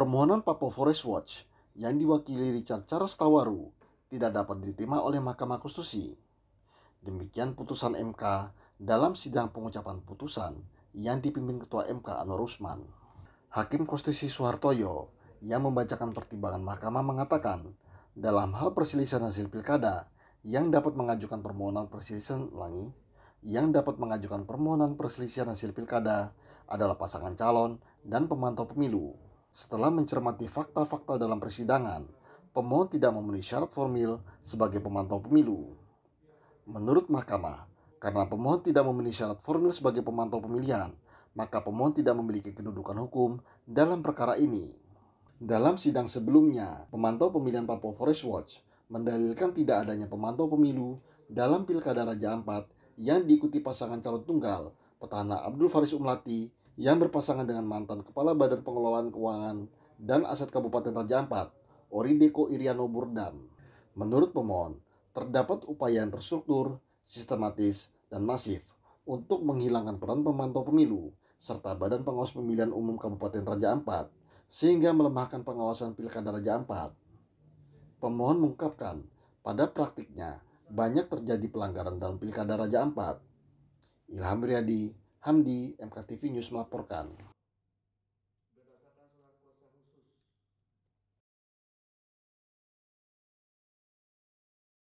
Permohonan Papua Forest Watch yang diwakili Richard Charles Tawaru tidak dapat diterima oleh Mahkamah Konstitusi. Demikian putusan MK dalam sidang pengucapan putusan yang dipimpin Ketua MK Anwar Usman. Hakim Konstitusi Soehartoyo yang membacakan pertimbangan mahkamah mengatakan dalam hal perselisihan hasil pilkada yang dapat mengajukan permohonan perselisihan langi yang dapat mengajukan permohonan perselisihan hasil pilkada adalah pasangan calon dan pemantau pemilu. Setelah mencermati fakta-fakta dalam persidangan, pemohon tidak memenuhi syarat formil sebagai pemantau pemilu. Menurut Mahkamah, karena pemohon tidak memenuhi syarat formil sebagai pemantau pemilihan, maka pemohon tidak memiliki kedudukan hukum dalam perkara ini. Dalam sidang sebelumnya, pemantau pemilihan Papua Forest Watch mendalilkan tidak adanya pemantau pemilu dalam Pilkada Raja Ampat yang diikuti pasangan calon tunggal petahana Abdul Faris Umlati yang berpasangan dengan mantan Kepala Badan Pengelolaan Keuangan dan Aset Kabupaten Raja Ampat, Orideko Iriano Burdam. Menurut pemohon, terdapat upaya yang terstruktur, sistematis, dan masif untuk menghilangkan peran pemantau pemilu serta Badan Pengawas Pemilihan Umum Kabupaten Raja Ampat sehingga melemahkan pengawasan pilkada Raja Ampat. Pemohon mengungkapkan, pada praktiknya banyak terjadi pelanggaran dalam pilkada Raja Ampat. Ilham Riyadi, Hamdi, MKTV News melaporkan.